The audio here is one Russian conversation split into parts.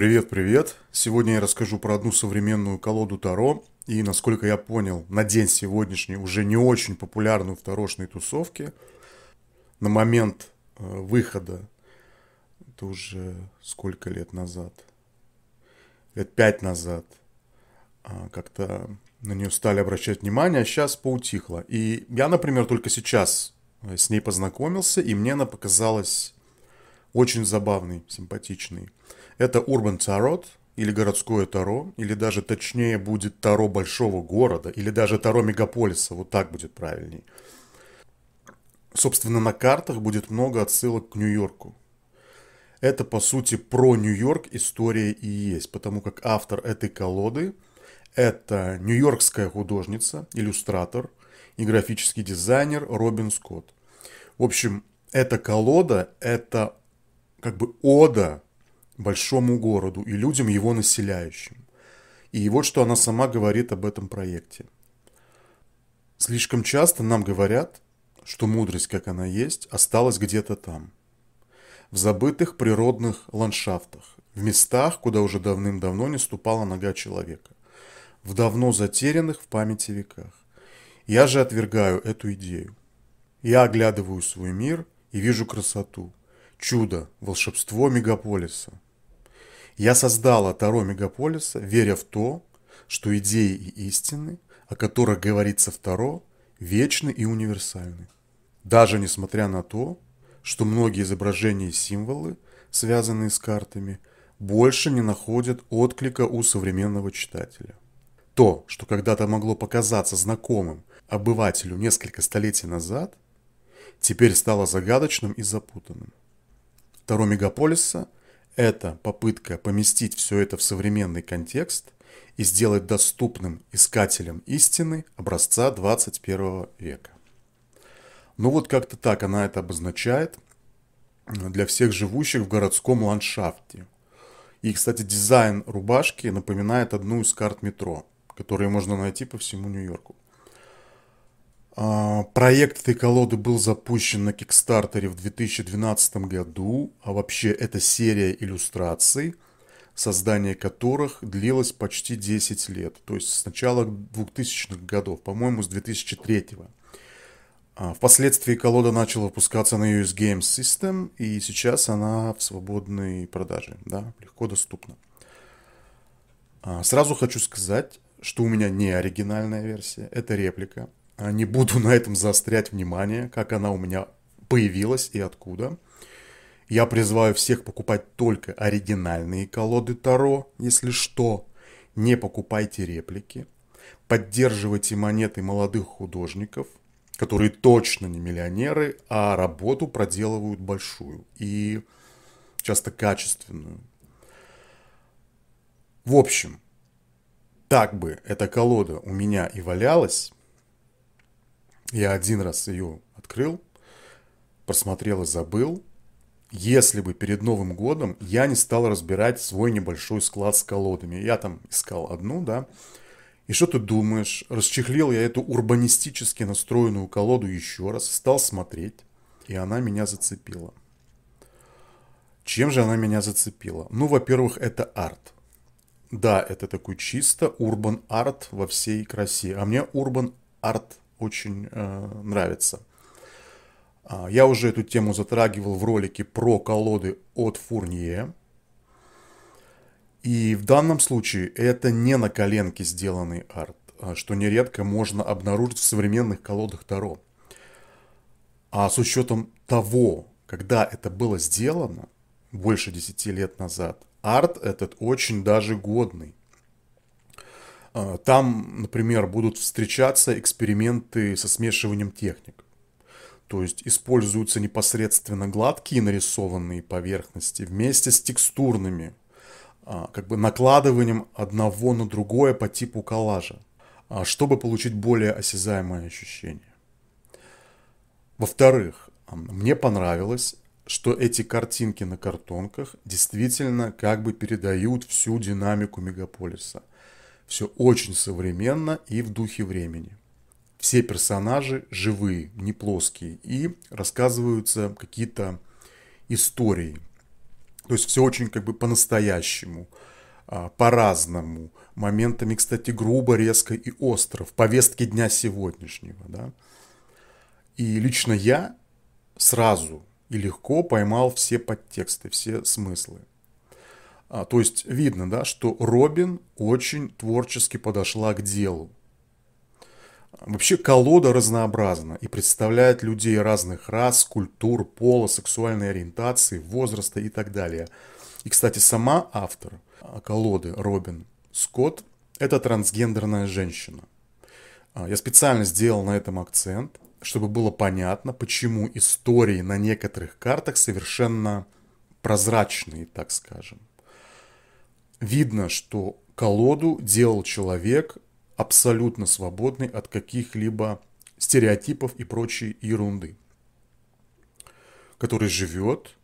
Привет-привет! Сегодня я расскажу про одну современную колоду Таро и, насколько я понял, на день сегодняшний уже не очень популярную в тарошной тусовке. На момент э, выхода, это уже сколько лет назад? Лет пять назад а, как-то на нее стали обращать внимание, а сейчас поутихло. И я, например, только сейчас э, с ней познакомился, и мне она показалась очень забавной, симпатичной. Это Урбан Тарот, или городское Таро, или даже точнее будет Таро большого города, или даже Таро мегаполиса, вот так будет правильней. Собственно, на картах будет много отсылок к Нью-Йорку. Это, по сути, про Нью-Йорк история и есть, потому как автор этой колоды – это нью-йоркская художница, иллюстратор и графический дизайнер Робин Скотт. В общем, эта колода – это как бы ода большому городу и людям его населяющим. И вот что она сама говорит об этом проекте. Слишком часто нам говорят, что мудрость, как она есть, осталась где-то там, в забытых природных ландшафтах, в местах, куда уже давным-давно не ступала нога человека, в давно затерянных в памяти веках. Я же отвергаю эту идею. Я оглядываю свой мир и вижу красоту, чудо, волшебство мегаполиса – я создала Таро Мегаполиса, веря в то, что идеи и истины, о которых говорится в Таро, вечны и универсальны. Даже несмотря на то, что многие изображения и символы, связанные с картами, больше не находят отклика у современного читателя. То, что когда-то могло показаться знакомым обывателю несколько столетий назад, теперь стало загадочным и запутанным. Таро Мегаполиса – это попытка поместить все это в современный контекст и сделать доступным искателям истины образца 21 века. Ну вот как-то так она это обозначает для всех живущих в городском ландшафте. И, кстати, дизайн рубашки напоминает одну из карт метро, которые можно найти по всему Нью-Йорку. А, проект этой колоды был запущен на Кикстартере в 2012 году, а вообще это серия иллюстраций, создание которых длилось почти 10 лет, то есть с начала 2000-х годов, по-моему, с 2003 -го. А, впоследствии колода начала выпускаться на US Games System, и сейчас она в свободной продаже, да, легко доступна. А, сразу хочу сказать, что у меня не оригинальная версия, это реплика – не буду на этом заострять внимание, как она у меня появилась и откуда. Я призываю всех покупать только оригинальные колоды Таро, если что. Не покупайте реплики. Поддерживайте монеты молодых художников, которые точно не миллионеры, а работу проделывают большую и часто качественную. В общем, так бы эта колода у меня и валялась, я один раз ее открыл, просмотрел и забыл. Если бы перед Новым годом я не стал разбирать свой небольшой склад с колодами. Я там искал одну, да. И что ты думаешь? Расчехлил я эту урбанистически настроенную колоду еще раз, стал смотреть, и она меня зацепила. Чем же она меня зацепила? Ну, во-первых, это арт. Да, это такой чисто урбан арт во всей красе. А мне урбан арт очень э, нравится. А, я уже эту тему затрагивал в ролике про колоды от Фурнье. И в данном случае это не на коленке сделанный арт, а, что нередко можно обнаружить в современных колодах Таро. А с учетом того, когда это было сделано, больше 10 лет назад, арт этот очень даже годный. А, там, например, будут встречаться эксперименты со смешиванием техник. То есть используются непосредственно гладкие нарисованные поверхности вместе с текстурными, а, как бы накладыванием одного на другое по типу коллажа, а, чтобы получить более осязаемое ощущение. Во-вторых, мне понравилось, что эти картинки на картонках действительно как бы передают всю динамику мегаполиса. Все очень современно и в духе времени. Все персонажи живые, не плоские, и рассказываются какие-то истории. То есть все очень как бы по-настоящему, а, по-разному. Моментами, кстати, грубо, резко и остро. В повестке дня сегодняшнего. Да? И лично я сразу и легко поймал все подтексты, все смыслы. А, то есть видно, да, что Робин очень творчески подошла к делу. Вообще колода разнообразна и представляет людей разных рас, культур, пола, сексуальной ориентации, возраста и так далее. И, кстати, сама автор колоды Робин Скотт – это трансгендерная женщина. А, я специально сделал на этом акцент, чтобы было понятно, почему истории на некоторых картах совершенно прозрачные, так скажем видно, что колоду делал человек абсолютно свободный от каких-либо стереотипов и прочей ерунды, который живет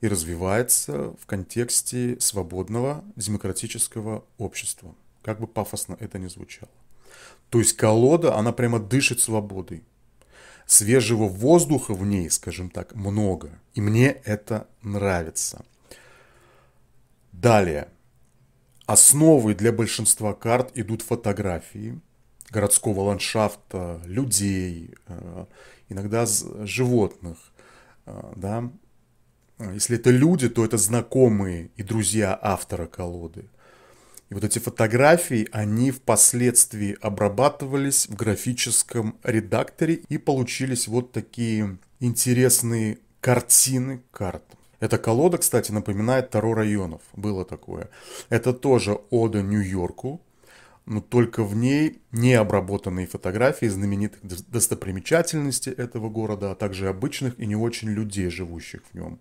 и развивается в контексте свободного демократического общества. Как бы пафосно это ни звучало. То есть колода, она прямо дышит свободой. Свежего воздуха в ней, скажем так, много. И мне это нравится. Далее – Основой для большинства карт идут фотографии городского ландшафта, людей, э, иногда животных. Э, да? Если это люди, то это знакомые и друзья автора колоды. И вот эти фотографии, они впоследствии обрабатывались в графическом редакторе и получились вот такие интересные картины карт. Эта колода, кстати, напоминает Таро районов. Было такое. Это тоже ода Нью-Йорку, но только в ней необработанные фотографии знаменитых достопримечательностей этого города, а также обычных и не очень людей, живущих в нем.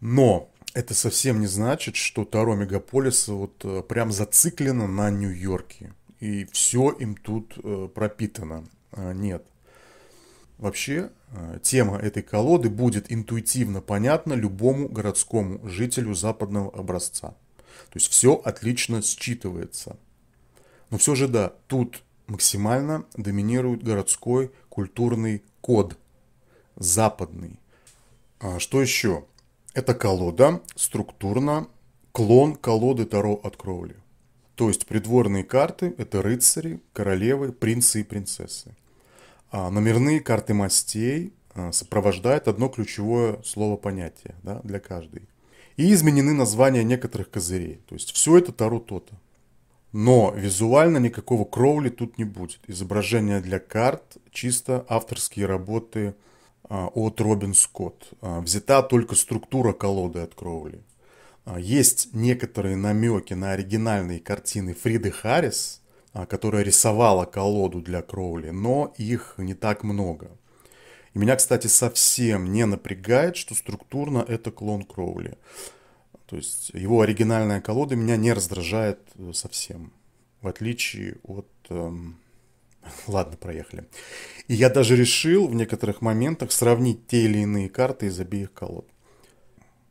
Но это совсем не значит, что Таро Мегаполиса вот э, прям зациклено на Нью-Йорке. И все им тут э, пропитано. А, нет. Вообще, э, тема этой колоды будет интуитивно понятна любому городскому жителю западного образца. То есть все отлично считывается. Но все же да, тут максимально доминирует городской культурный код. Западный. А что еще? Эта колода структурно клон колоды Таро от Кроули. То есть придворные карты – это рыцари, королевы, принцы и принцессы. А, номерные карты мастей а, сопровождают одно ключевое слово-понятие да, для каждой. И изменены названия некоторых козырей. То есть все это тару то Но визуально никакого кровли тут не будет. Изображения для карт чисто авторские работы а, от Робин Скотт. Взята только структура колоды от кровли. Есть некоторые намеки на оригинальные картины Фриды Харрис, а, которая рисовала колоду для Кроули, но их не так много. И меня, кстати, совсем не напрягает, что структурно это клон Кроули. То есть его оригинальная колода меня не раздражает э, совсем. В отличие от... Эм... Ладно, проехали. И я даже решил в некоторых моментах сравнить те или иные карты из обеих колод.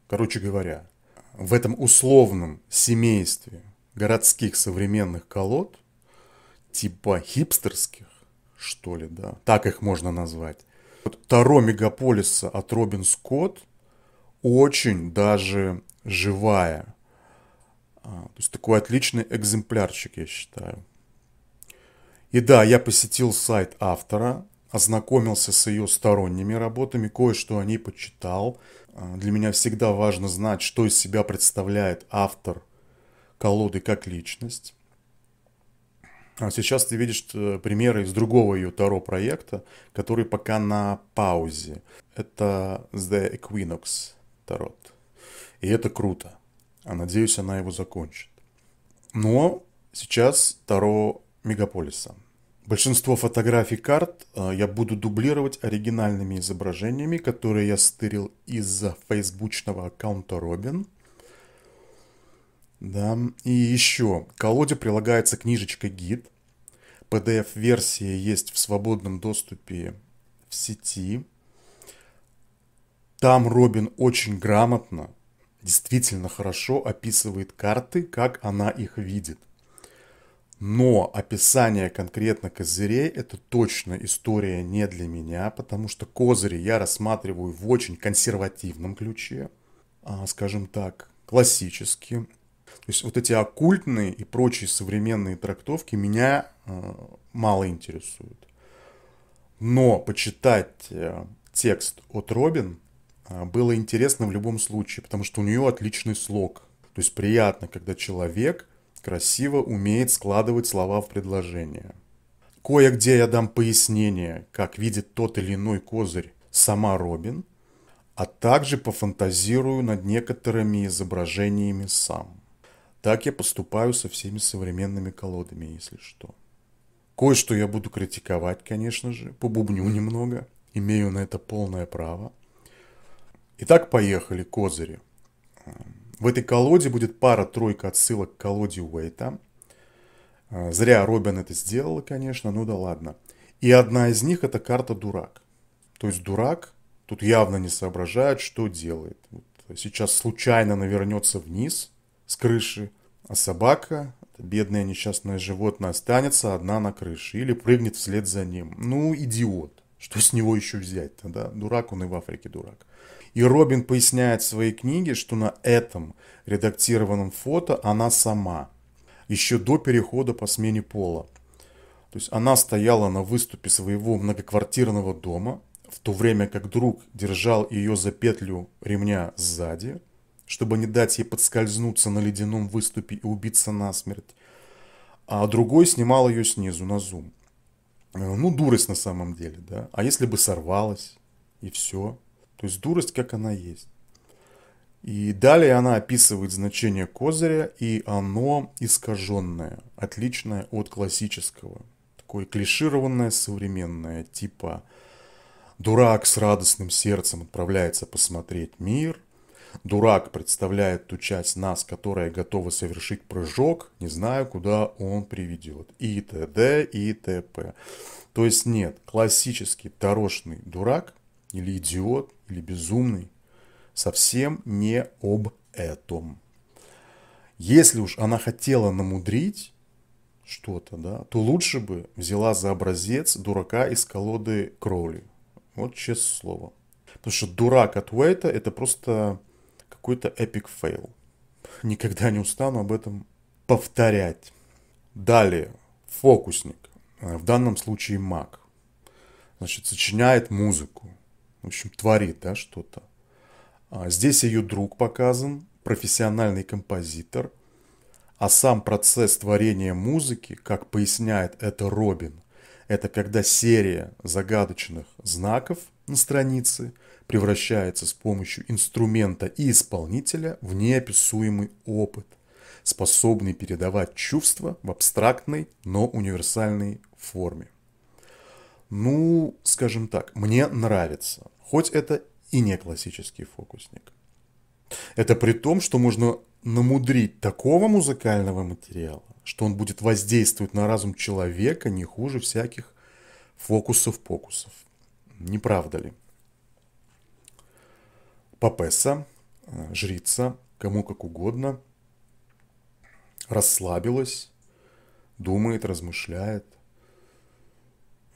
Короче говоря, в этом условном семействе городских современных колод типа хипстерских, что ли, да, так их можно назвать. Вот Таро Мегаполиса от Робин Скотт очень даже живая. А, то есть такой отличный экземплярчик, я считаю. И да, я посетил сайт автора, ознакомился с ее сторонними работами, кое-что о ней почитал. А, для меня всегда важно знать, что из себя представляет автор колоды как личность. А сейчас ты видишь э, примеры из другого ее Таро проекта, который пока на паузе. Это The Equinox Tarot. И это круто. А надеюсь, она его закончит. Но сейчас Таро Мегаполиса. Большинство фотографий карт э, я буду дублировать оригинальными изображениями, которые я стырил из фейсбучного аккаунта Робин – да, и еще, к колоде прилагается книжечка-гид. PDF-версия есть в свободном доступе в сети. Там Робин очень грамотно, действительно хорошо описывает карты, как она их видит. Но описание конкретно козырей – это точно история не для меня, потому что козыри я рассматриваю в очень консервативном ключе, а, скажем так, классически. То есть вот эти оккультные и прочие современные трактовки меня э, мало интересуют. Но почитать э, текст от Робин э, было интересно в любом случае, потому что у нее отличный слог. То есть приятно, когда человек красиво умеет складывать слова в предложение. Кое-где я дам пояснение, как видит тот или иной козырь сама Робин, а также пофантазирую над некоторыми изображениями сам. Так я поступаю со всеми современными колодами, если что. Кое-что я буду критиковать, конечно же, побубню немного, имею на это полное право. Итак, поехали, козыри. В этой колоде будет пара-тройка отсылок к колоде Уэйта. Зря Робин это сделала, конечно, ну да ладно. И одна из них это карта дурак. То есть дурак тут явно не соображает, что делает. Вот сейчас случайно навернется вниз – с крыши, а собака, бедное несчастное животное, останется одна на крыше или прыгнет вслед за ним. Ну, идиот. Что с него еще взять тогда Дурак он и в Африке дурак. И Робин поясняет в своей книге, что на этом редактированном фото она сама, еще до перехода по смене пола. То есть она стояла на выступе своего многоквартирного дома, в то время как друг держал ее за петлю ремня сзади – чтобы не дать ей подскользнуться на ледяном выступе и убиться насмерть. А другой снимал ее снизу на зум. Э, ну, дурость на самом деле, да. А если бы сорвалась, и все. То есть дурость, как она есть. И далее она описывает значение козыря, и оно искаженное, отличное от классического. Такое клишированное, современное, типа «дурак с радостным сердцем отправляется посмотреть мир», Дурак представляет ту часть нас, которая готова совершить прыжок, не знаю, куда он приведет. И т.д. и т.п. То есть нет, классический дорошный дурак или идиот, или безумный совсем не об этом. Если уж она хотела намудрить что-то, да, то лучше бы взяла за образец дурака из колоды Кроули. Вот честное слово. Потому что дурак от Уэйта это просто какой-то эпик фейл. Никогда не устану об этом повторять. Далее, фокусник, э, в данном случае маг, значит, сочиняет музыку, в общем, творит, да, что-то. А, здесь ее друг показан, профессиональный композитор, а сам процесс творения музыки, как поясняет это Робин, это когда серия загадочных знаков на странице – превращается с помощью инструмента и исполнителя в неописуемый опыт, способный передавать чувства в абстрактной, но универсальной форме. Ну, скажем так, мне нравится, хоть это и не классический фокусник. Это при том, что можно намудрить такого музыкального материала, что он будет воздействовать на разум человека не хуже всяких фокусов-покусов. Не правда ли? Папесса, э, жрица, кому как угодно, расслабилась, думает, размышляет.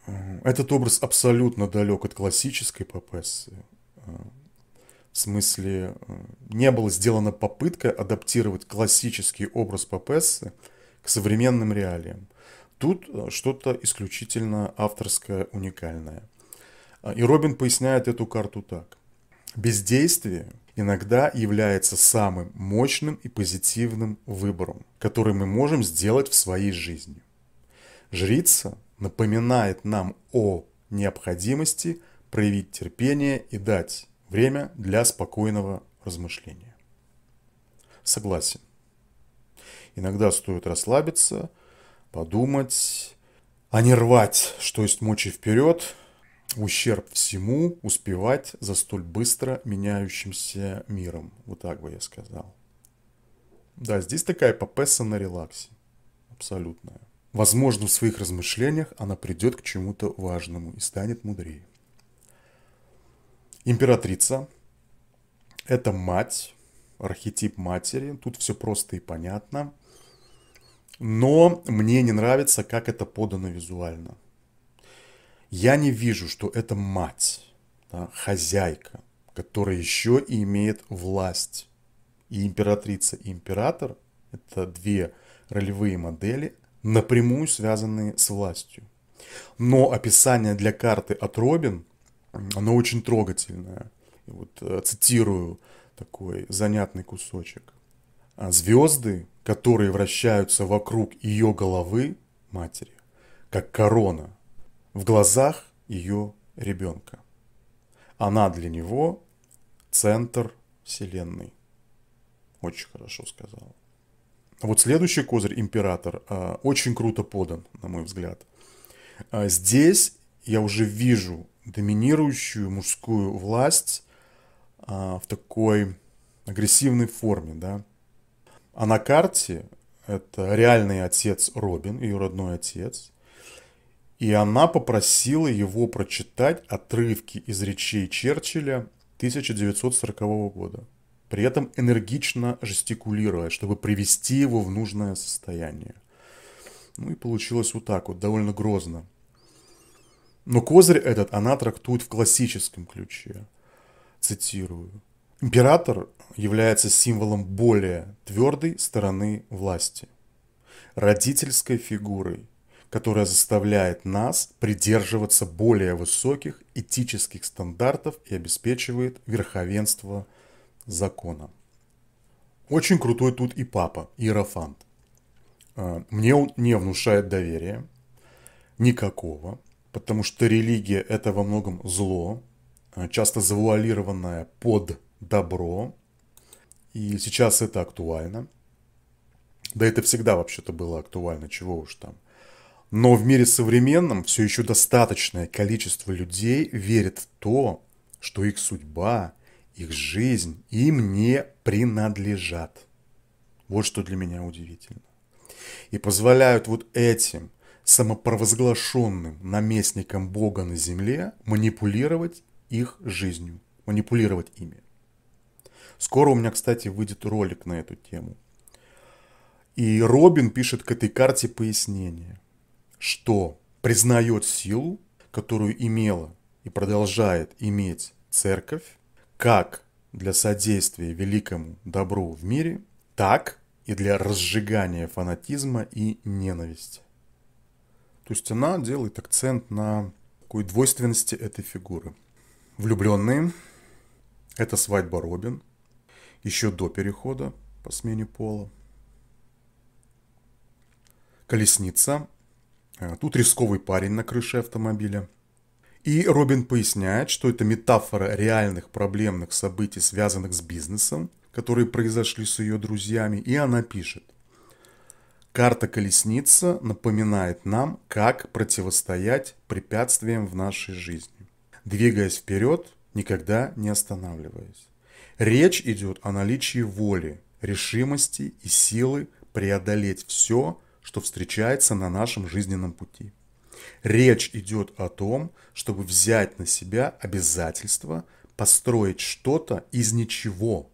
Э, этот образ абсолютно далек от классической папессы. Э, в смысле, не было сделана попытка адаптировать классический образ папессы к современным реалиям. Тут что-то исключительно авторское, уникальное. И Робин поясняет эту карту так – Бездействие иногда является самым мощным и позитивным выбором, который мы можем сделать в своей жизни. Жрица напоминает нам о необходимости проявить терпение и дать время для спокойного размышления. Согласен. Иногда стоит расслабиться, подумать, а не рвать, что есть мочи вперед, в ущерб всему успевать за столь быстро меняющимся миром. Вот так бы я сказал. Да, здесь такая попесса на релаксе. Абсолютная. Возможно, в своих размышлениях она придет к чему-то важному и станет мудрее. Императрица – это мать, архетип матери. Тут все просто и понятно. Но мне не нравится, как это подано визуально. Я не вижу, что это мать, да, хозяйка, которая еще и имеет власть. И императрица, и император – это две ролевые модели, напрямую связанные с властью. Но описание для карты от Робин, оно очень трогательное. И вот э, цитирую такой занятный кусочек. «А «Звезды, которые вращаются вокруг ее головы, матери, как корона, в глазах ее ребенка. Она для него центр Вселенной. Очень хорошо сказала. Вот следующий козырь император а, очень круто подан, на мой взгляд. А, здесь я уже вижу доминирующую мужскую власть а, в такой агрессивной форме, да. А на карте это реальный отец Робин, ее родной отец. И она попросила его прочитать отрывки из речей Черчилля 1940 года, при этом энергично жестикулируя, чтобы привести его в нужное состояние. Ну и получилось вот так вот, довольно грозно. Но козырь этот она трактует в классическом ключе. Цитирую. Император является символом более твердой стороны власти, родительской фигурой, которая заставляет нас придерживаться более высоких этических стандартов и обеспечивает верховенство закона. Очень крутой тут и папа, Иерофант. А, мне он не внушает доверия никакого, потому что религия – это во многом зло, а, часто завуалированное под добро, и сейчас это актуально. Да это всегда вообще-то было актуально, чего уж там. Но в мире современном все еще достаточное количество людей верит в то, что их судьба, их жизнь им не принадлежат. Вот что для меня удивительно. И позволяют вот этим самопровозглашенным наместникам Бога на земле манипулировать их жизнью, манипулировать ими. Скоро у меня, кстати, выйдет ролик на эту тему. И Робин пишет к этой карте пояснение что признает силу, которую имела и продолжает иметь церковь, как для содействия великому добру в мире, так и для разжигания фанатизма и ненависти. То есть она делает акцент на такой двойственности этой фигуры. Влюбленные – это свадьба Робин, еще до перехода по смене пола. Колесница Э, тут рисковый парень на крыше автомобиля. И Робин поясняет, что это метафора реальных проблемных событий, связанных с бизнесом, которые произошли с ее друзьями, и она пишет. Карта колесница напоминает нам, как противостоять препятствиям в нашей жизни, двигаясь вперед, никогда не останавливаясь. Речь идет о наличии воли, решимости и силы преодолеть все, что встречается на нашем жизненном пути. Речь идет о том, чтобы взять на себя обязательство построить что-то из ничего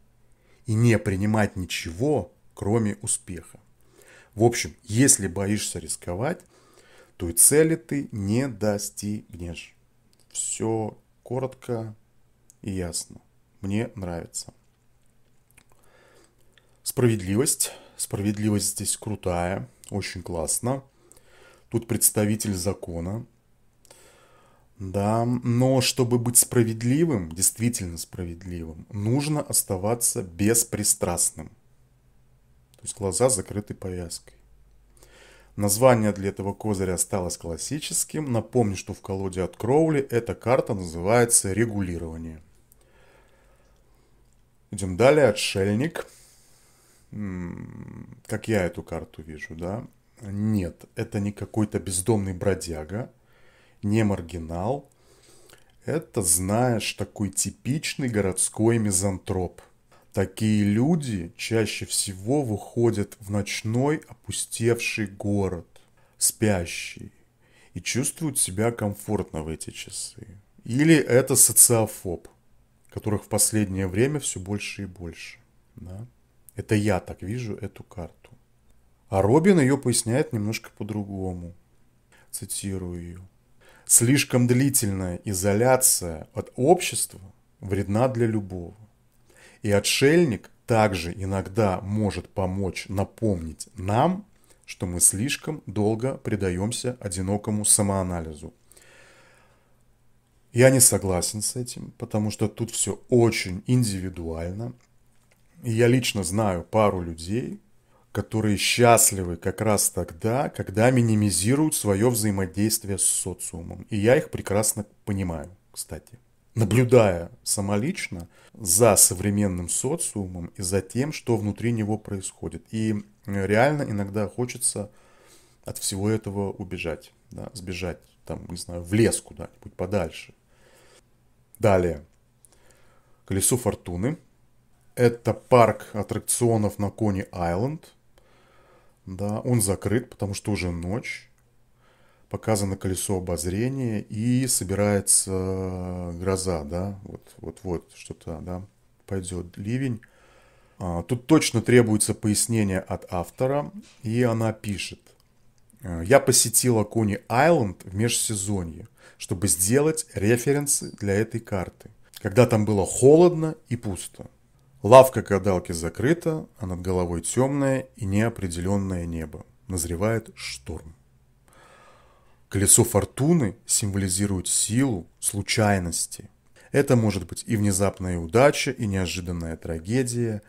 и не принимать ничего, кроме успеха. В общем, если боишься рисковать, то и цели ты не достигнешь. Все коротко и ясно. Мне нравится. Справедливость. Справедливость здесь крутая. Очень классно. Тут представитель закона. Да, но чтобы быть справедливым, действительно справедливым, нужно оставаться беспристрастным. То есть глаза закрыты повязкой. Название для этого козыря осталось классическим. Напомню, что в колоде от Кроули эта карта называется «Регулирование». Идем далее. Отшельник. Отшельник как я эту карту вижу, да, нет, это не какой-то бездомный бродяга, не маргинал. Это, знаешь, такой типичный городской мизантроп. Такие люди чаще всего выходят в ночной опустевший город, спящий, и чувствуют себя комфортно в эти часы. Или это социофоб, которых в последнее время все больше и больше. Да? Это я так вижу эту карту. А Робин ее поясняет немножко по-другому. Цитирую ее. Слишком длительная изоляция от общества вредна для любого. И отшельник также иногда может помочь напомнить нам, что мы слишком долго предаемся одинокому самоанализу. Я не согласен с этим, потому что тут все очень индивидуально – и я лично знаю пару людей, которые счастливы как раз тогда, когда минимизируют свое взаимодействие с социумом. И я их прекрасно понимаю, кстати. Наблюдая самолично за современным социумом и за тем, что внутри него происходит. И реально иногда хочется от всего этого убежать, да, сбежать, там, не знаю, в лес куда-нибудь подальше. Далее. Колесо фортуны – это парк аттракционов на Кони Айленд. Да, он закрыт, потому что уже ночь. Показано колесо обозрения и собирается э, гроза, да, вот, вот, вот что-то, да, пойдет ливень. А, тут точно требуется пояснение от автора, и она пишет. Э, Я посетила Кони Айленд в межсезонье, чтобы сделать референсы для этой карты, когда там было холодно и пусто. Лавка гадалки закрыта, а над головой темное и неопределенное небо. Назревает шторм. Колесо фортуны символизирует силу случайности. Это может быть и внезапная удача, и неожиданная трагедия.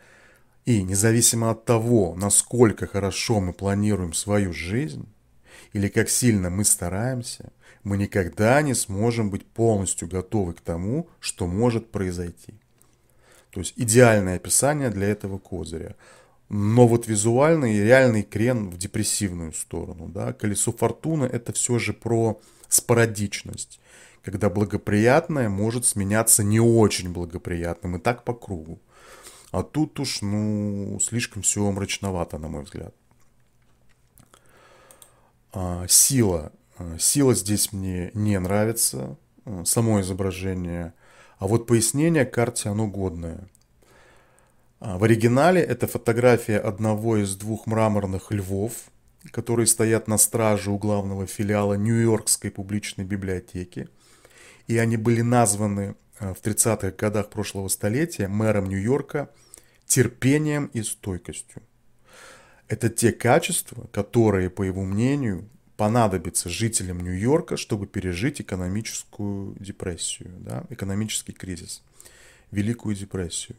И независимо от того, насколько хорошо мы планируем свою жизнь, или как сильно мы стараемся, мы никогда не сможем быть полностью готовы к тому, что может произойти. То есть идеальное описание для этого козыря. Но вот визуальный и реальный крен в депрессивную сторону. Да? Колесо фортуны это все же про спорадичность, когда благоприятное может сменяться не очень благоприятным, и так по кругу. А тут уж, ну, слишком все мрачновато, на мой взгляд. А, сила. Э, сила здесь мне не нравится. Э, само изображение а вот пояснение к карте оно годное. А, в оригинале это фотография одного из двух мраморных львов, которые стоят на страже у главного филиала Нью-Йоркской публичной библиотеки. И они были названы а, в 30-х годах прошлого столетия мэром Нью-Йорка терпением и стойкостью. Это те качества, которые, по его мнению, понадобится жителям Нью-Йорка, чтобы пережить экономическую депрессию, да, экономический кризис, Великую депрессию.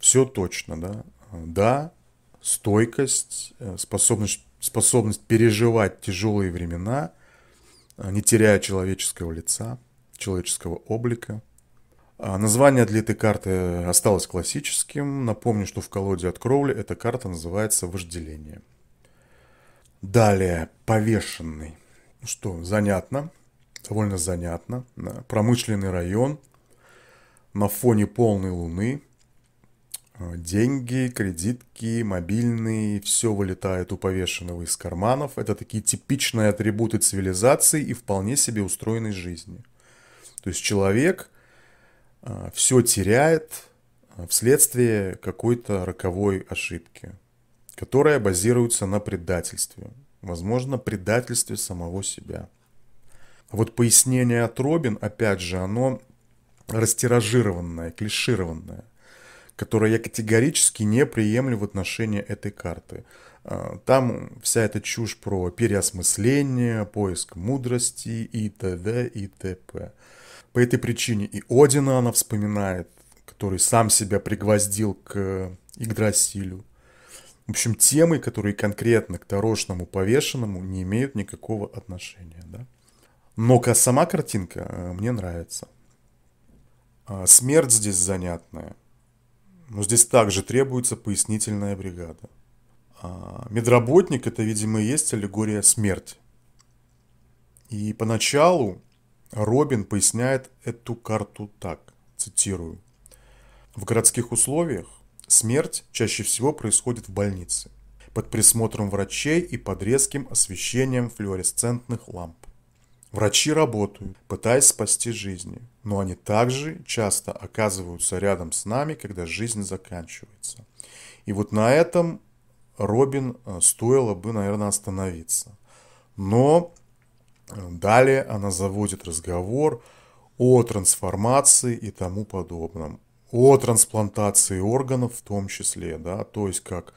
Все точно, да. Да, стойкость, э, способность, способность переживать тяжелые времена, э, не теряя человеческого лица, человеческого облика. А, название для этой карты осталось классическим. Напомню, что в колоде от Кроули эта карта называется «Вожделение». Далее, повешенный. Ну что, занятно, довольно занятно. Промышленный район, на фоне полной луны, а, деньги, кредитки, мобильные, все вылетает у повешенного из карманов. Это такие типичные атрибуты цивилизации и вполне себе устроенной жизни. То есть человек а, все теряет а, вследствие какой-то роковой ошибки которая базируется на предательстве, возможно, предательстве самого себя. А вот пояснение от Робин, опять же, оно растиражированное, клишированное, которое я категорически не приемлю в отношении этой карты. А, там вся эта чушь про переосмысление, поиск мудрости и т.д. и т.п. По этой причине и Одина она вспоминает, который сам себя пригвоздил к Игдрасилю. В общем, темы, которые конкретно к Дорошному повешенному не имеют никакого отношения. Да? Но сама картинка э, мне нравится. А, смерть здесь занятная. Но здесь также требуется пояснительная бригада. А, медработник это, видимо, и есть аллегория смерти. И поначалу Робин поясняет эту карту так, цитирую. В городских условиях Смерть чаще всего происходит в больнице, под присмотром врачей и под резким освещением флуоресцентных ламп. Врачи работают, пытаясь спасти жизни, но они также часто оказываются рядом с нами, когда жизнь заканчивается. И вот на этом Робин э, стоило бы, наверное, остановиться. Но э, далее она заводит разговор о трансформации и тому подобном, о трансплантации органов в том числе, да, то есть как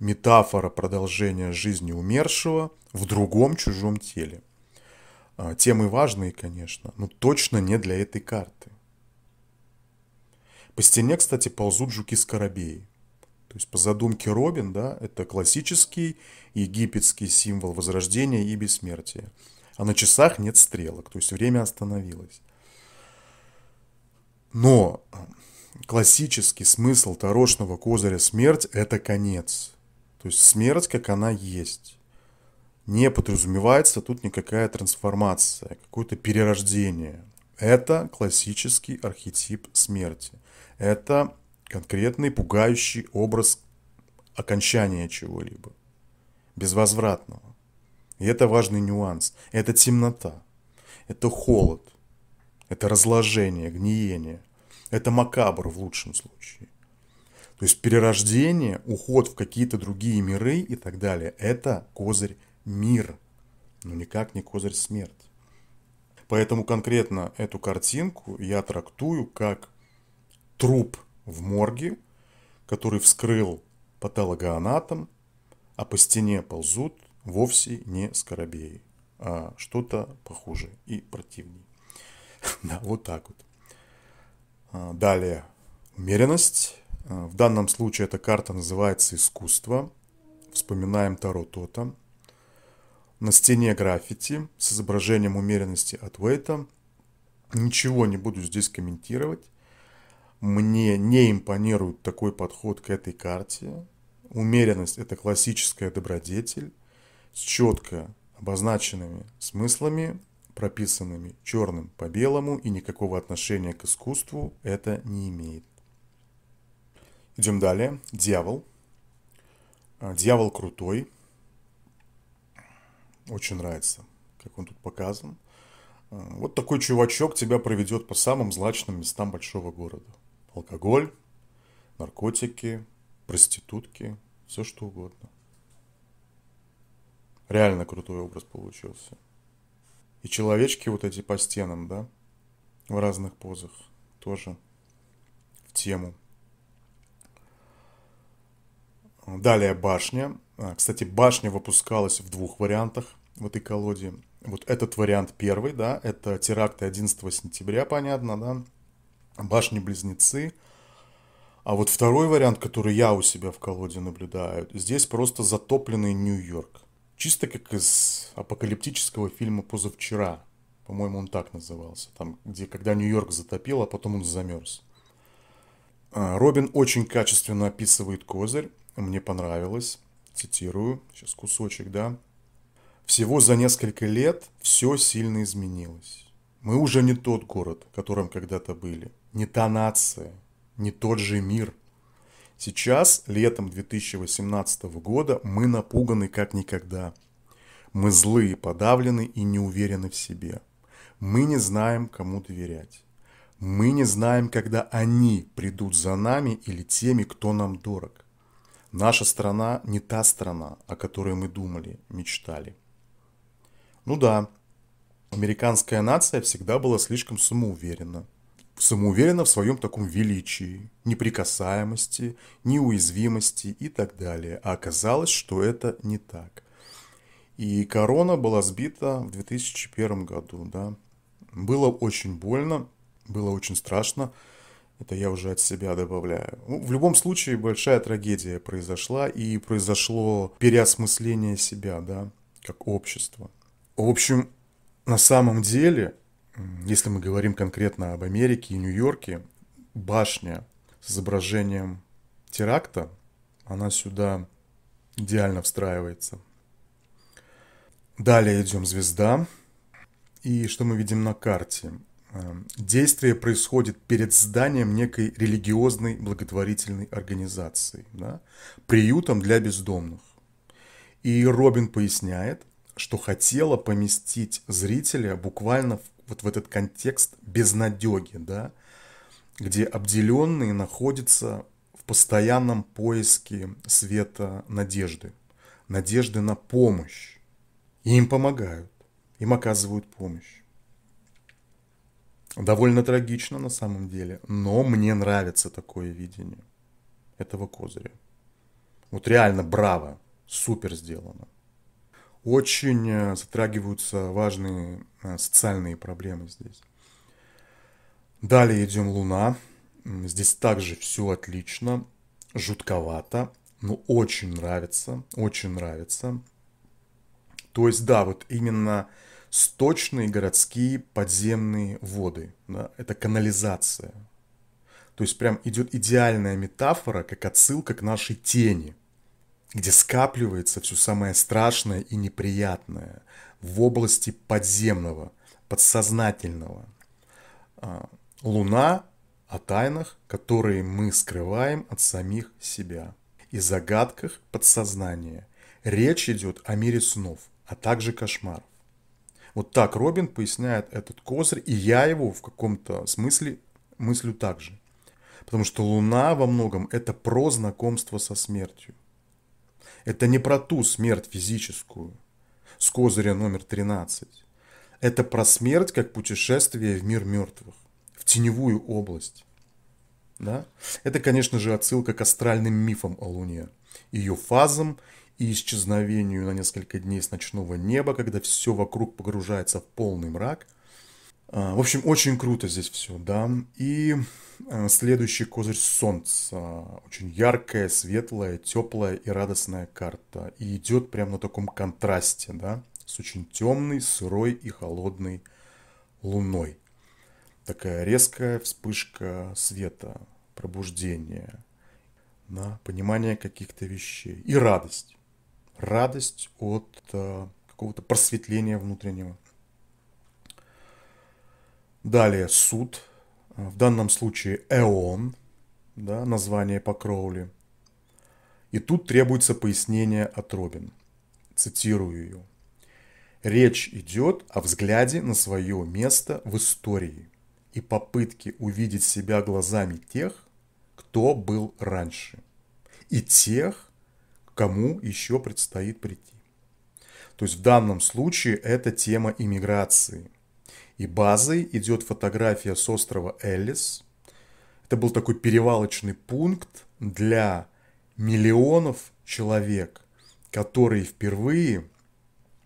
метафора продолжения жизни умершего в другом чужом теле. А, темы важные, конечно, но точно не для этой карты. По стене, кстати, ползут жуки-скоробеи. То есть по задумке Робин, да, это классический египетский символ возрождения и бессмертия. А на часах нет стрелок, то есть время остановилось. Но классический смысл тарошного козыря смерть – это конец. То есть смерть, как она есть. Не подразумевается тут никакая трансформация, какое-то перерождение. Это классический архетип смерти. Это конкретный пугающий образ окончания чего-либо, безвозвратного. И это важный нюанс. Это темнота, это холод, это разложение, гниение. Это макабр в лучшем случае. То есть перерождение, уход в какие-то другие миры и так далее – это козырь мир, но никак не козырь смерть. Поэтому конкретно эту картинку я трактую как труп в морге, который вскрыл патологоанатом, а по стене ползут вовсе не скоробеи, а что-то похуже и противнее. Да, вот так вот. А, далее умеренность. А, в данном случае эта карта называется «Искусство». Вспоминаем Таро Тота. На стене граффити с изображением умеренности от Уэйта. Ничего не буду здесь комментировать. Мне не импонирует такой подход к этой карте. Умеренность – это классическая добродетель с четко обозначенными смыслами, прописанными черным по белому и никакого отношения к искусству это не имеет. Идем далее. Дьявол. А, дьявол крутой. Очень нравится, как он тут показан. А, вот такой чувачок тебя проведет по самым злачным местам большого города. Алкоголь, наркотики, проститутки, все что угодно. Реально крутой образ получился. И человечки вот эти по стенам, да, в разных позах тоже в тему. Далее башня. А, кстати, башня выпускалась в двух вариантах в этой колоде. Вот этот вариант первый, да, это теракты 11 сентября, понятно, да, башни-близнецы. А вот второй вариант, который я у себя в колоде наблюдаю, здесь просто затопленный Нью-Йорк. Чисто как из апокалиптического фильма «Позавчера». По-моему, он так назывался. Там, где когда Нью-Йорк затопил, а потом он замерз. А, Робин очень качественно описывает козырь. Мне понравилось. Цитирую. Сейчас кусочек, да. Всего за несколько лет все сильно изменилось. Мы уже не тот город, которым когда-то были. Не та нация, не тот же мир – Сейчас, летом 2018 года, мы напуганы как никогда. Мы злые, подавлены и не уверены в себе. Мы не знаем, кому доверять. Мы не знаем, когда они придут за нами или теми, кто нам дорог. Наша страна не та страна, о которой мы думали, мечтали. Ну да, американская нация всегда была слишком самоуверена самоуверенно в своем таком величии, неприкасаемости, неуязвимости и так далее. А оказалось, что это не так. И корона была сбита в 2001 году, да. Было очень больно, было очень страшно. Это я уже от себя добавляю. Ну, в любом случае, большая трагедия произошла, и произошло переосмысление себя, да, как общества. В общем, на самом деле, если мы говорим конкретно об Америке и Нью-Йорке, башня с изображением теракта, она сюда идеально встраивается. Далее идем звезда. И что мы видим на карте? Э, действие происходит перед зданием некой религиозной благотворительной организации, да? приютом для бездомных. И Робин поясняет, что хотела поместить зрителя буквально в вот в этот контекст безнадеги, да, где обделенные находятся в постоянном поиске света надежды, надежды на помощь. И им помогают, им оказывают помощь. Довольно трагично на самом деле, но мне нравится такое видение этого козыря. Вот реально браво, супер сделано очень э, затрагиваются важные э, социальные проблемы здесь. Далее идем Луна. Здесь также все отлично, жутковато, но очень нравится, очень нравится. То есть, да, вот именно сточные городские подземные воды, да, это канализация. То есть прям идет идеальная метафора, как отсылка к нашей тени – где скапливается все самое страшное и неприятное в области подземного, подсознательного. А, луна о тайнах, которые мы скрываем от самих себя, и загадках подсознания. Речь идет о мире снов, а также кошмаров. Вот так Робин поясняет этот козырь, и я его в каком-то смысле мыслю так же. Потому что Луна во многом это про знакомство со смертью. Это не про ту смерть физическую с козыря номер 13. Это про смерть как путешествие в мир мертвых, в теневую область. Да? Это, конечно же, отсылка к астральным мифам о Луне, ее фазам и исчезновению на несколько дней с ночного неба, когда все вокруг погружается в полный мрак, а, в общем, очень круто здесь все, да. И а, следующий козырь солнца. Очень яркая, светлая, теплая и радостная карта. И идет прямо на таком контрасте, да, с очень темной, сырой и холодной луной. Такая резкая вспышка света, пробуждение, да, понимание каких-то вещей и радость. Радость от а, какого-то просветления внутреннего. Далее суд, э, в данном случае «эон», да, название по Кроули. И тут требуется пояснение от Робин. Цитирую ее. Речь идет о взгляде на свое место в истории и попытке увидеть себя глазами тех, кто был раньше, и тех, кому еще предстоит прийти. То есть в данном случае это тема иммиграции – и базой идет фотография с острова Эллис. Это был такой перевалочный пункт для миллионов человек, которые впервые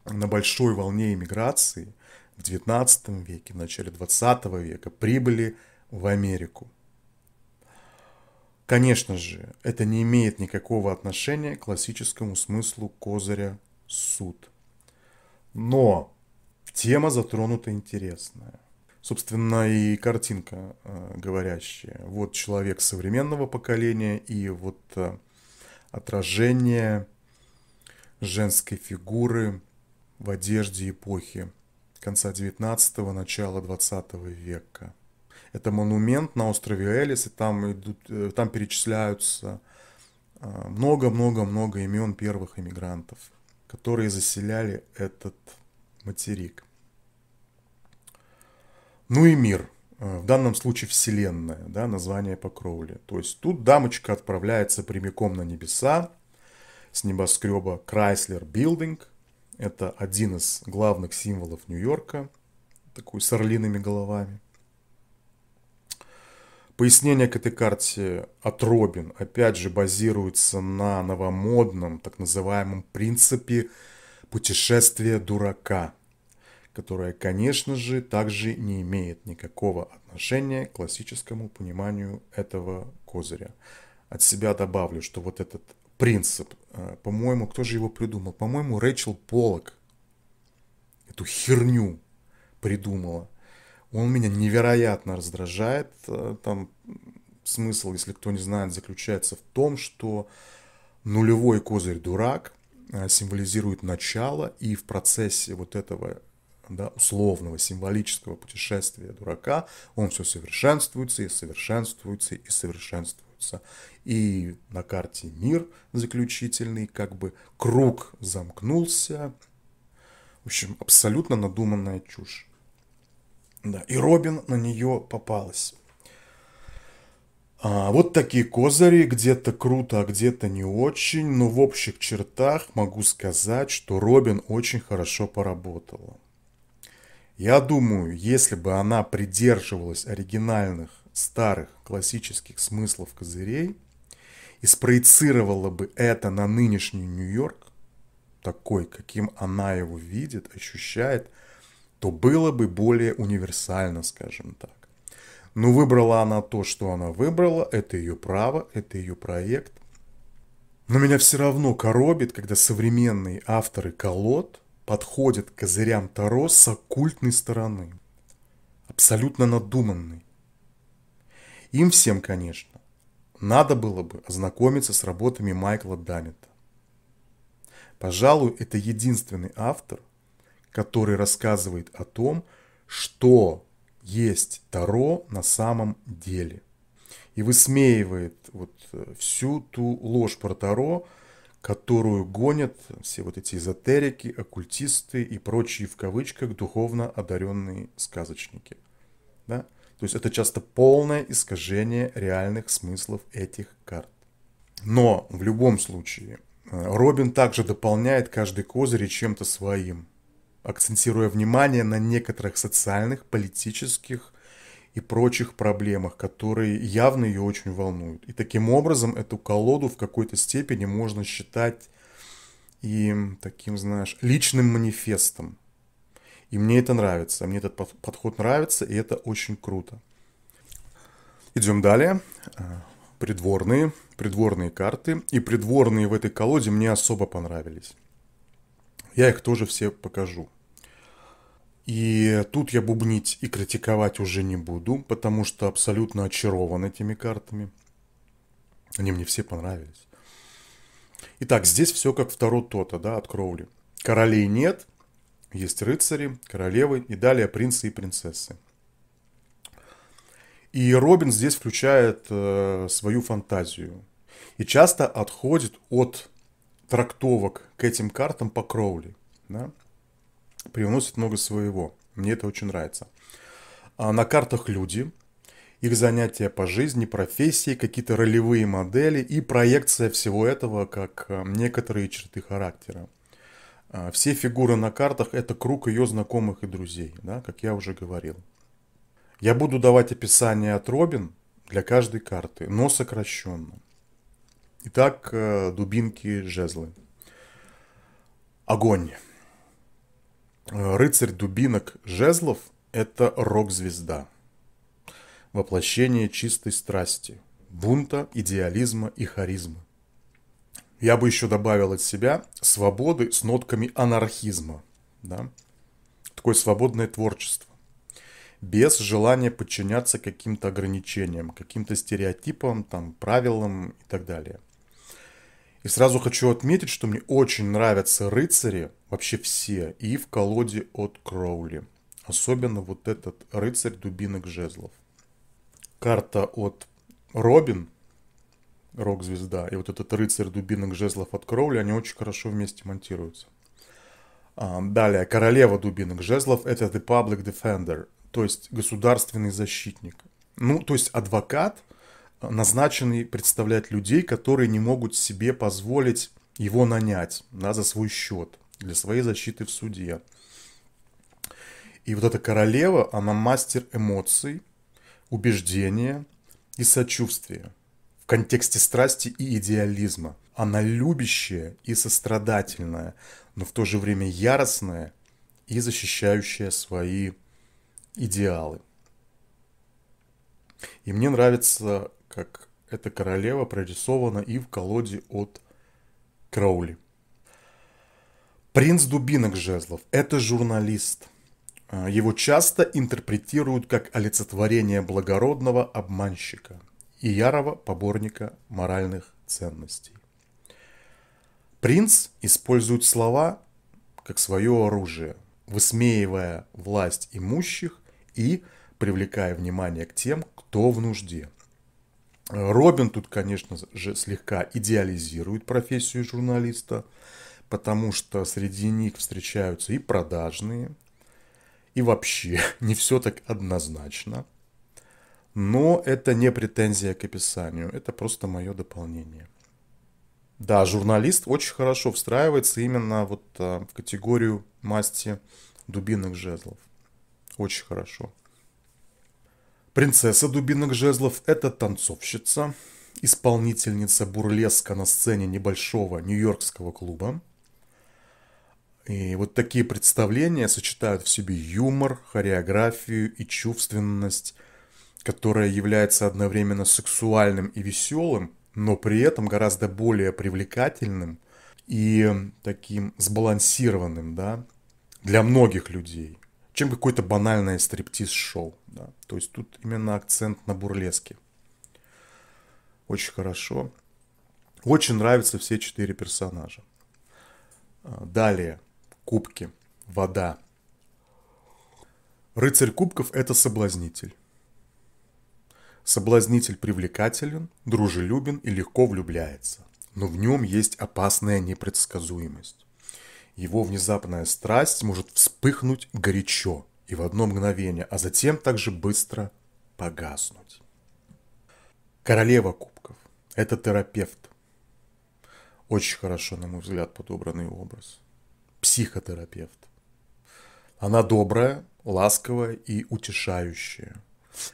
на большой волне иммиграции в 19 веке, в начале 20 века прибыли в Америку. Конечно же, это не имеет никакого отношения к классическому смыслу козыря суд. Но Тема затронута интересная. Собственно, и картинка э, говорящая. Вот человек современного поколения и вот э, отражение женской фигуры в одежде эпохи конца 19-го, начала 20 века. Это монумент на острове Элис, и там, идут, э, там перечисляются э, много-много-много имен первых иммигрантов, которые заселяли этот материк. Ну и мир. Э, в данном случае Вселенная, да, название Покровли. То есть тут дамочка отправляется прямиком на небеса с небоскреба Chrysler Building. Это один из главных символов Нью-Йорка, такой с орлиными головами. Пояснение к этой карте от Робин, опять же, базируется на новомодном, так называемом принципе «Путешествие дурака», которое, конечно же, также не имеет никакого отношения к классическому пониманию этого козыря. От себя добавлю, что вот этот принцип, э, по-моему, кто же его придумал? По-моему, Рэйчел Полок эту херню придумала. Он меня невероятно раздражает. Э, там смысл, если кто не знает, заключается в том, что нулевой козырь дурак – Э, символизирует начало, и в процессе вот этого да, условного, символического путешествия дурака, он все совершенствуется и совершенствуется и совершенствуется. И на карте мир заключительный, как бы круг замкнулся. В общем, абсолютно надуманная чушь. Да, и Робин на нее попалась. А, вот такие козыри, где-то круто, а где-то не очень, но в общих чертах могу сказать, что Робин очень хорошо поработала. Я думаю, если бы она придерживалась оригинальных, старых, классических смыслов козырей и спроецировала бы это на нынешний Нью-Йорк, такой, каким она его видит, ощущает, то было бы более универсально, скажем так. Но ну, выбрала она то, что она выбрала, это ее право, это ее проект. Но меня все равно коробит, когда современные авторы колод подходят к козырям Таро с оккультной стороны, абсолютно надуманной. Им всем, конечно, надо было бы ознакомиться с работами Майкла Даммета. Пожалуй, это единственный автор, который рассказывает о том, что есть Таро на самом деле. И высмеивает вот э, всю ту ложь про Таро, которую гонят все вот эти эзотерики, оккультисты и прочие в кавычках духовно одаренные сказочники. Да? То есть это часто полное искажение реальных смыслов этих карт. Но в любом случае э, Робин также дополняет каждый козырь чем-то своим акцентируя внимание на некоторых социальных, политических и прочих проблемах, которые явно ее очень волнуют. И таким образом эту колоду в какой-то степени можно считать и таким, знаешь, личным манифестом. И мне это нравится, мне этот подход нравится, и это очень круто. Идем далее. А, придворные, придворные карты. И придворные в этой колоде мне особо понравились. Я их тоже все покажу. И тут я бубнить и критиковать уже не буду, потому что абсолютно очарован этими картами. Они мне все понравились. Итак, здесь все как второй то да, от Кроули. Королей нет, есть рыцари, королевы и далее принцы и принцессы. И Робин здесь включает э, свою фантазию и часто отходит от трактовок к этим картам по Кроули. Да? Привносит много своего. Мне это очень нравится. А на картах люди, их занятия по жизни, профессии, какие-то ролевые модели и проекция всего этого как э, некоторые черты характера. А, все фигуры на картах – это круг ее знакомых и друзей, да, как я уже говорил. Я буду давать описание от Робин для каждой карты, но сокращенно. Итак, дубинки, жезлы. Огонь. Рыцарь дубинок жезлов – это рок-звезда. Воплощение чистой страсти, бунта, идеализма и харизмы. Я бы еще добавил от себя свободы с нотками анархизма. Да? Такое свободное творчество. Без желания подчиняться каким-то ограничениям, каким-то стереотипам, там, правилам и так далее – и сразу хочу отметить, что мне очень нравятся рыцари, вообще все, и в колоде от Кроули. Особенно вот этот рыцарь дубинок жезлов. Карта от Робин, рок-звезда, и вот этот рыцарь дубинок жезлов от Кроули, они очень хорошо вместе монтируются. А, далее, королева дубинок жезлов – это The Public Defender, то есть государственный защитник. Ну, то есть адвокат – назначенный представлять людей, которые не могут себе позволить его нанять да, за свой счет, для своей защиты в суде. И вот эта королева, она мастер эмоций, убеждения и сочувствия в контексте страсти и идеализма. Она любящая и сострадательная, но в то же время яростная и защищающая свои идеалы. И мне нравится как эта королева прорисована и в колоде от Кроули. Принц Дубинок Жезлов – это журналист. А, его часто интерпретируют как олицетворение благородного обманщика и ярого поборника моральных ценностей. Принц использует слова как свое оружие, высмеивая власть имущих и привлекая внимание к тем, кто в нужде – Робин тут, конечно же, слегка идеализирует профессию журналиста, потому что среди них встречаются и продажные, и вообще не все так однозначно. Но это не претензия к описанию, это просто мое дополнение. Да, журналист очень хорошо встраивается именно вот а, в категорию масти дубинок жезлов. Очень хорошо. Принцесса дубинок жезлов – это танцовщица, исполнительница бурлеска на сцене небольшого нью-йоркского клуба. И вот такие представления сочетают в себе юмор, хореографию и чувственность, которая является одновременно сексуальным и веселым, но при этом гораздо более привлекательным и таким сбалансированным, да, для многих людей – чем какое-то банальное стриптиз-шоу. Да. То есть тут именно акцент на бурлеске. Очень хорошо. Очень нравятся все четыре персонажа. А, далее. Кубки. Вода. Рыцарь кубков – это соблазнитель. Соблазнитель привлекателен, дружелюбен и легко влюбляется. Но в нем есть опасная непредсказуемость. Его внезапная страсть может вспыхнуть горячо и в одно мгновение, а затем также быстро погаснуть. Королева кубков – это терапевт. Очень хорошо, на мой взгляд, подобранный образ. Психотерапевт. Она добрая, ласковая и утешающая.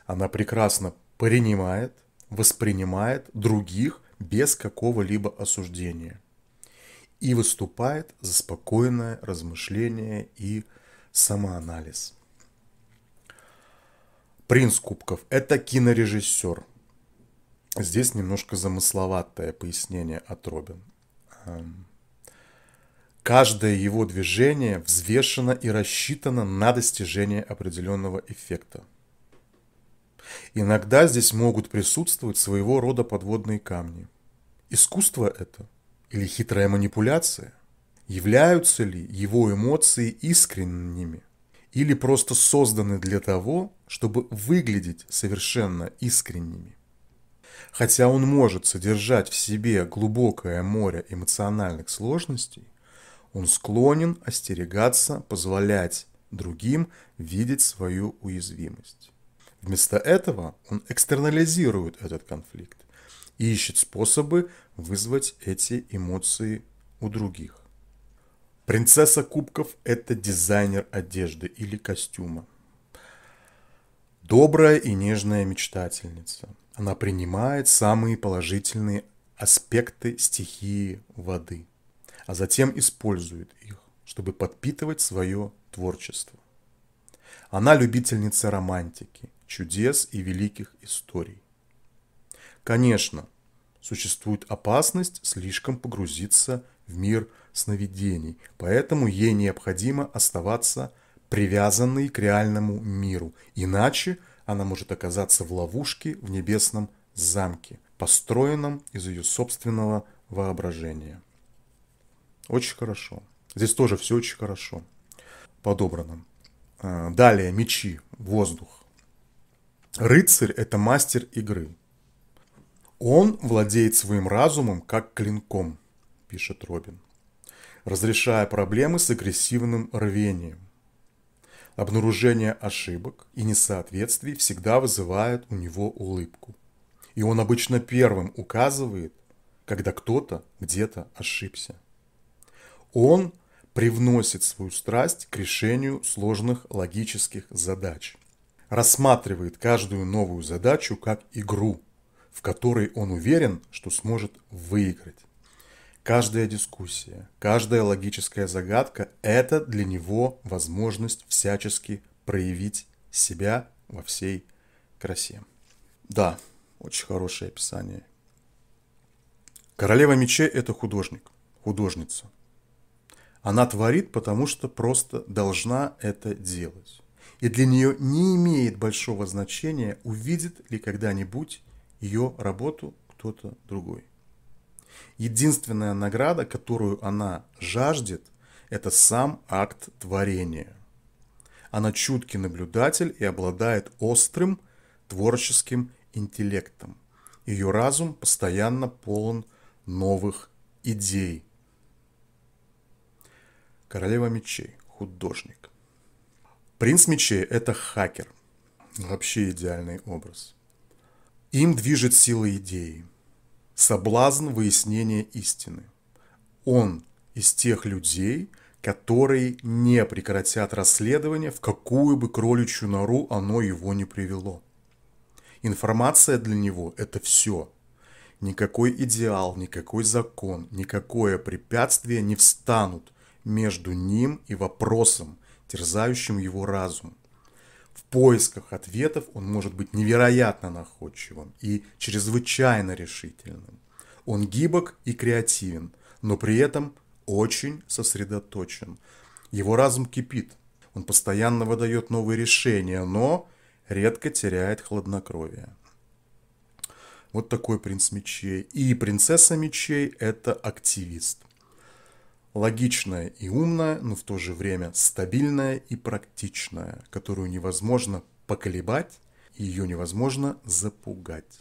Она прекрасно принимает, воспринимает других без какого-либо осуждения – и выступает за спокойное размышление и самоанализ. Принц Кубков – это кинорежиссер. Здесь немножко замысловатое пояснение от Робин. Эм, Каждое его движение взвешено и рассчитано на достижение определенного эффекта. Иногда здесь могут присутствовать своего рода подводные камни. Искусство это – или хитрая манипуляция? Являются ли его эмоции искренними или просто созданы для того, чтобы выглядеть совершенно искренними? Хотя он может содержать в себе глубокое море эмоциональных сложностей, он склонен остерегаться, позволять другим видеть свою уязвимость. Вместо этого он экстернализирует этот конфликт и ищет способы вызвать эти эмоции у других. Принцесса кубков – это дизайнер одежды или костюма. Добрая и нежная мечтательница. Она принимает самые положительные аспекты стихии воды, а затем использует их, чтобы подпитывать свое творчество. Она любительница романтики, чудес и великих историй. Конечно, существует опасность слишком погрузиться в мир сновидений, поэтому ей необходимо оставаться привязанной к реальному миру, иначе она может оказаться в ловушке в небесном замке, построенном из ее собственного воображения. Очень хорошо. Здесь тоже все очень хорошо подобрано. Э, далее, мечи, воздух. Рыцарь – это мастер игры. Он владеет своим разумом как клинком, пишет Робин, разрешая проблемы с агрессивным рвением. Обнаружение ошибок и несоответствий всегда вызывает у него улыбку. И он обычно первым указывает, когда кто-то где-то ошибся. Он привносит свою страсть к решению сложных логических задач. Рассматривает каждую новую задачу как игру – в которой он уверен, что сможет выиграть. Каждая дискуссия, каждая логическая загадка – это для него возможность всячески проявить себя во всей красе. Да, очень хорошее описание. Королева мечей – это художник, художница. Она творит, потому что просто должна это делать. И для нее не имеет большого значения, увидит ли когда-нибудь ее работу кто-то другой. Единственная награда, которую она жаждет, это сам акт творения. Она чуткий наблюдатель и обладает острым творческим интеллектом. Ее разум постоянно полон новых идей. Королева мечей, художник. Принц мечей – это хакер. Вообще идеальный образ. Им движет сила идеи, соблазн выяснения истины. Он из тех людей, которые не прекратят расследование, в какую бы кроличью нору оно его не привело. Информация для него – это все. Никакой идеал, никакой закон, никакое препятствие не встанут между ним и вопросом, терзающим его разум – в поисках ответов он может быть невероятно находчивым и чрезвычайно решительным. Он гибок и креативен, но при этом очень сосредоточен. Его разум кипит, он постоянно выдает новые решения, но редко теряет хладнокровие. Вот такой принц мечей. И принцесса мечей – это активист логичная и умная, но в то же время стабильная и практичная, которую невозможно поколебать, и ее невозможно запугать.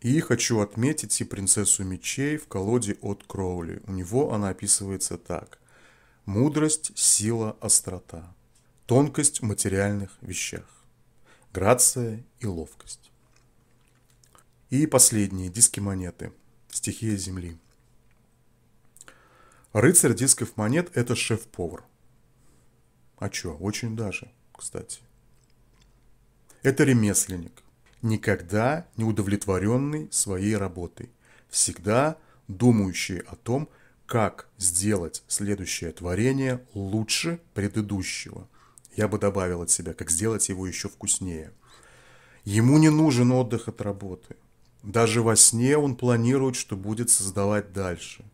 И хочу отметить и «Принцессу мечей» в колоде от Кроули. У него она описывается так. Мудрость, сила, острота. Тонкость в материальных вещах. Грация и ловкость. И последние диски монеты. Стихия Земли. Рыцарь дисков монет – это шеф-повар. А чё, очень даже, кстати. Это ремесленник, никогда не удовлетворенный своей работой, всегда думающий о том, как сделать следующее творение лучше предыдущего. Я бы добавил от себя, как сделать его еще вкуснее. Ему не нужен отдых от работы. Даже во сне он планирует, что будет создавать дальше –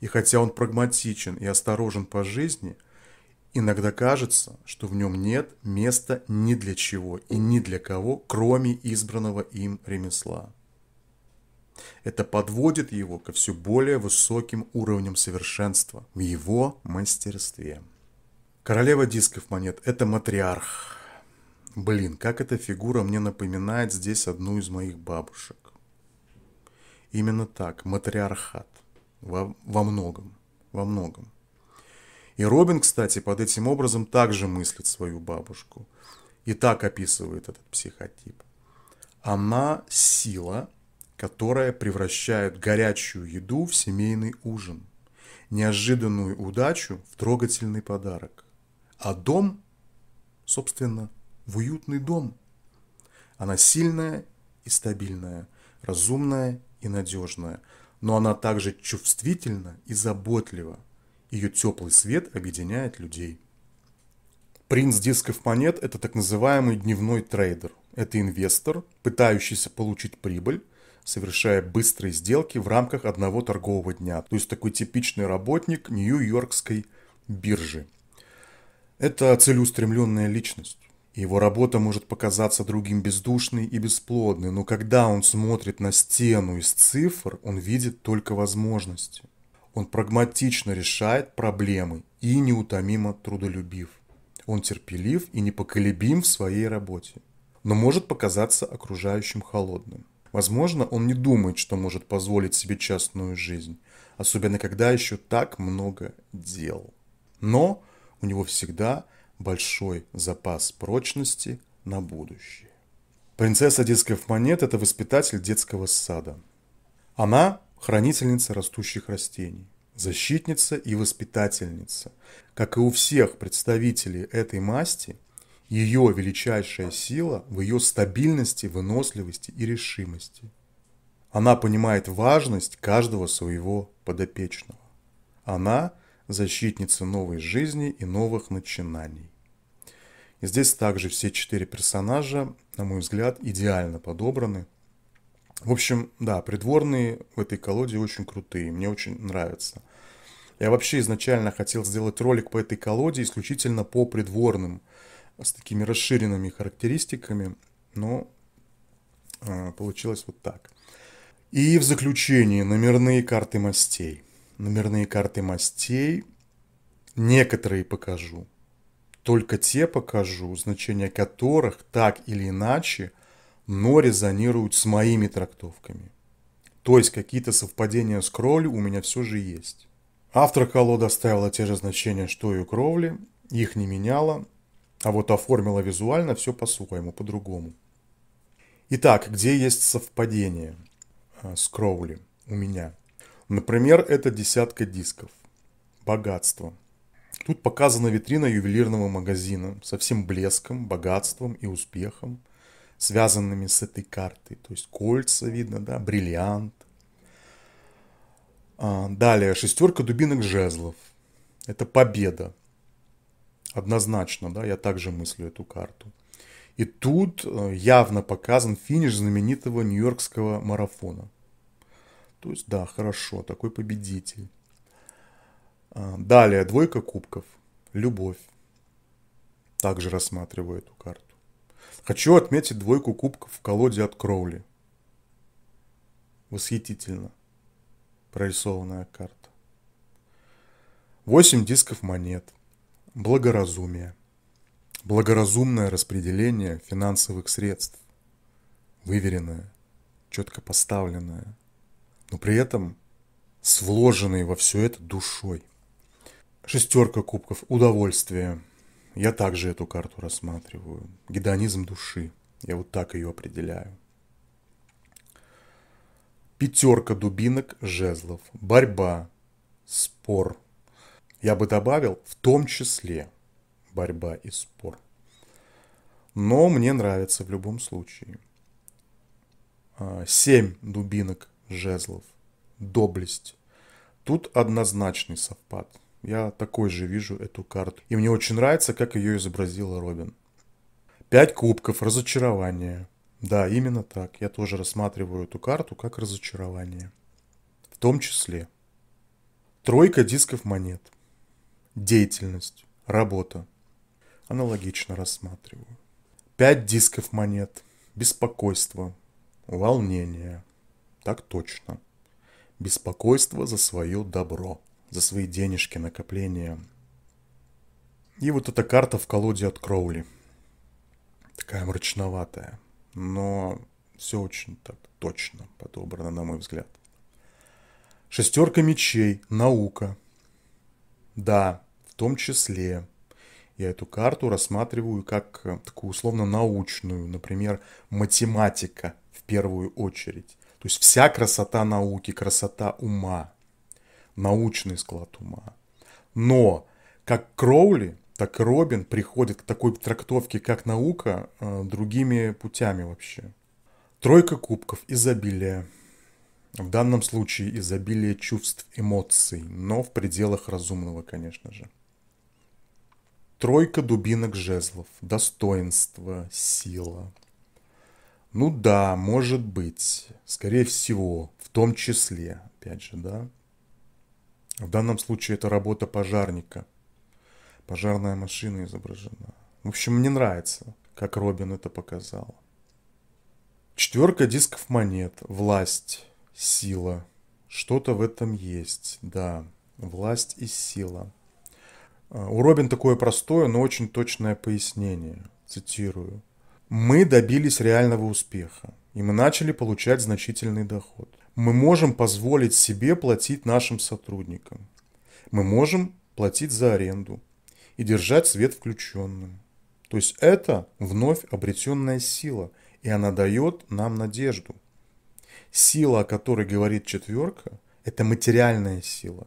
и хотя он прагматичен и осторожен по жизни, иногда кажется, что в нем нет места ни для чего и ни для кого, кроме избранного им ремесла. Это подводит его ко все более высоким уровням совершенства в его мастерстве. Королева дисков монет – это матриарх. Блин, как эта фигура мне напоминает здесь одну из моих бабушек. Именно так, матриархат во, во многом, во многом. И Робин, кстати, под этим образом также мыслит свою бабушку. И так описывает этот психотип. Она сила, которая превращает горячую еду в семейный ужин, неожиданную удачу в трогательный подарок, а дом, собственно, в уютный дом. Она сильная и стабильная, разумная и надежная – но она также чувствительна и заботлива. Ее теплый свет объединяет людей. Принц дисков монет – это так называемый дневной трейдер. Это инвестор, пытающийся получить прибыль, совершая быстрые сделки в рамках одного торгового дня. То есть такой типичный работник Нью-Йоркской биржи. Это целеустремленная личность. Его работа может показаться другим бездушной и бесплодной, но когда он смотрит на стену из цифр, он видит только возможности. Он прагматично решает проблемы и неутомимо трудолюбив. Он терпелив и непоколебим в своей работе, но может показаться окружающим холодным. Возможно, он не думает, что может позволить себе частную жизнь, особенно когда еще так много дел. Но у него всегда – большой запас прочности на будущее. Принцесса детских монет – это воспитатель детского сада. Она – хранительница растущих растений, защитница и воспитательница. Как и у всех представителей этой масти, ее величайшая сила в ее стабильности, выносливости и решимости. Она понимает важность каждого своего подопечного. Она – защитница новой жизни и новых начинаний. И здесь также все четыре персонажа, на мой взгляд, идеально подобраны. В общем, да, придворные в этой колоде очень крутые, мне очень нравятся. Я вообще изначально хотел сделать ролик по этой колоде исключительно по придворным, с такими расширенными характеристиками, но э, получилось вот так. И в заключение номерные карты мастей номерные карты мастей. Некоторые покажу. Только те покажу, значения которых так или иначе, но резонируют с моими трактовками. То есть какие-то совпадения с кролью у меня все же есть. Автор колода оставила те же значения, что и у кровли, их не меняла, а вот оформила визуально все по-своему, по-другому. Итак, где есть совпадение э, с кровли у меня? Например, это десятка дисков. Богатство. Тут показана витрина ювелирного магазина со всем блеском, богатством и успехом, связанными с этой картой. То есть кольца видно, да, бриллиант. А, далее, шестерка дубинок жезлов. Это победа. Однозначно, да, я также мыслю эту карту. И тут э, явно показан финиш знаменитого нью-йоркского марафона – то есть, да, хорошо, такой победитель. А, далее, двойка кубков. Любовь. Также рассматриваю эту карту. Хочу отметить двойку кубков в колоде от Кроули. Восхитительно прорисованная карта. Восемь дисков монет. Благоразумие. Благоразумное распределение финансовых средств. Выверенное, четко поставленное – но при этом с вложенной во все это душой. Шестерка кубков, удовольствие. Я также эту карту рассматриваю. Гедонизм души. Я вот так ее определяю. Пятерка дубинок, жезлов. Борьба, спор. Я бы добавил в том числе борьба и спор. Но мне нравится в любом случае. А, семь дубинок, жезлов, доблесть. Тут однозначный совпад. Я такой же вижу эту карту. И мне очень нравится, как ее изобразила Робин. Пять кубков, разочарование. Да, именно так. Я тоже рассматриваю эту карту как разочарование. В том числе. Тройка дисков монет. Деятельность. Работа. Аналогично рассматриваю. Пять дисков монет. Беспокойство. Волнение. Так точно. Беспокойство за свое добро, за свои денежки, накопления. И вот эта карта в колоде от Кроули. Такая мрачноватая, но все очень так точно подобрано, на мой взгляд. Шестерка мечей, наука. Да, в том числе. Я эту карту рассматриваю как э, такую условно научную, например, математика в первую очередь. То есть вся красота науки, красота ума, научный склад ума. Но как Кроули, так и Робин приходит к такой трактовке, как наука, э, другими путями вообще. Тройка кубков, изобилия. В данном случае изобилие чувств, эмоций, но в пределах разумного, конечно же. Тройка дубинок жезлов, достоинство, сила, ну да, может быть. Скорее всего, в том числе, опять же, да. В данном случае это работа пожарника. Пожарная машина изображена. В общем, мне нравится, как Робин это показал. Четверка дисков монет. Власть, сила. Что-то в этом есть, да. Власть и сила. А, у Робин такое простое, но очень точное пояснение. Цитирую мы добились реального успеха, и мы начали получать значительный доход. Мы можем позволить себе платить нашим сотрудникам. Мы можем платить за аренду и держать свет включенным. То есть это вновь обретенная сила, и она дает нам надежду. Сила, о которой говорит четверка, это материальная сила,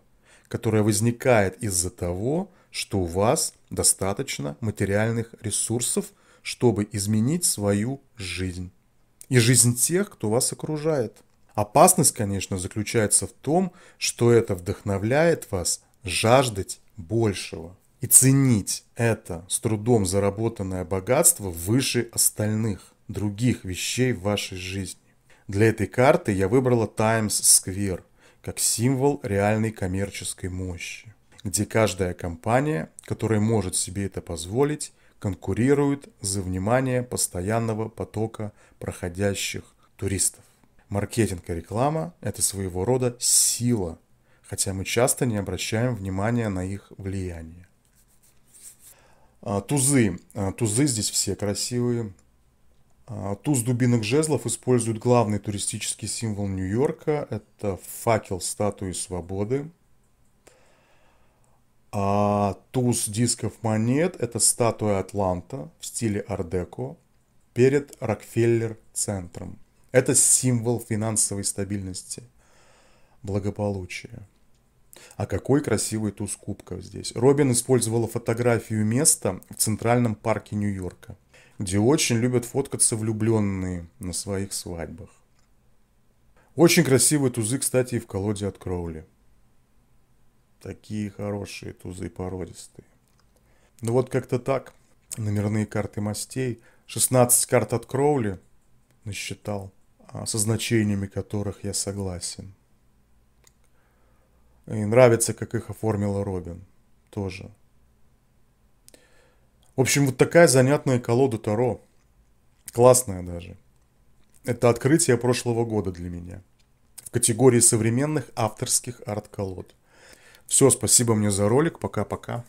которая возникает из-за того, что у вас достаточно материальных ресурсов – чтобы изменить свою жизнь и жизнь тех, кто вас окружает. Опасность, конечно, заключается в том, что это вдохновляет вас жаждать большего и ценить это с трудом заработанное богатство выше остальных других вещей в вашей жизни. Для этой карты я выбрала Times Square как символ реальной коммерческой мощи, где каждая компания, которая может себе это позволить, конкурируют за внимание постоянного потока проходящих туристов. Маркетинг и реклама – это своего рода сила, хотя мы часто не обращаем внимания на их влияние. А, тузы. А, тузы здесь все красивые. А, туз дубинок жезлов использует главный туристический символ Нью-Йорка. Это факел статуи свободы. А туз дисков монет – это статуя Атланта в стиле ардеко перед Рокфеллер-центром. Это символ финансовой стабильности, благополучия. А какой красивый туз кубков здесь. Робин использовала фотографию места в Центральном парке Нью-Йорка, где очень любят фоткаться влюбленные на своих свадьбах. Очень красивые тузы, кстати, и в колоде от Кроули. Такие хорошие тузы породистые. Ну вот как-то так. Номерные карты мастей. 16 карт от Кроули насчитал, а, со значениями которых я согласен. И нравится, как их оформила Робин. Тоже. В общем, вот такая занятная колода Таро. Классная даже. Это открытие прошлого года для меня. В категории современных авторских арт-колод. Все, спасибо мне за ролик. Пока-пока.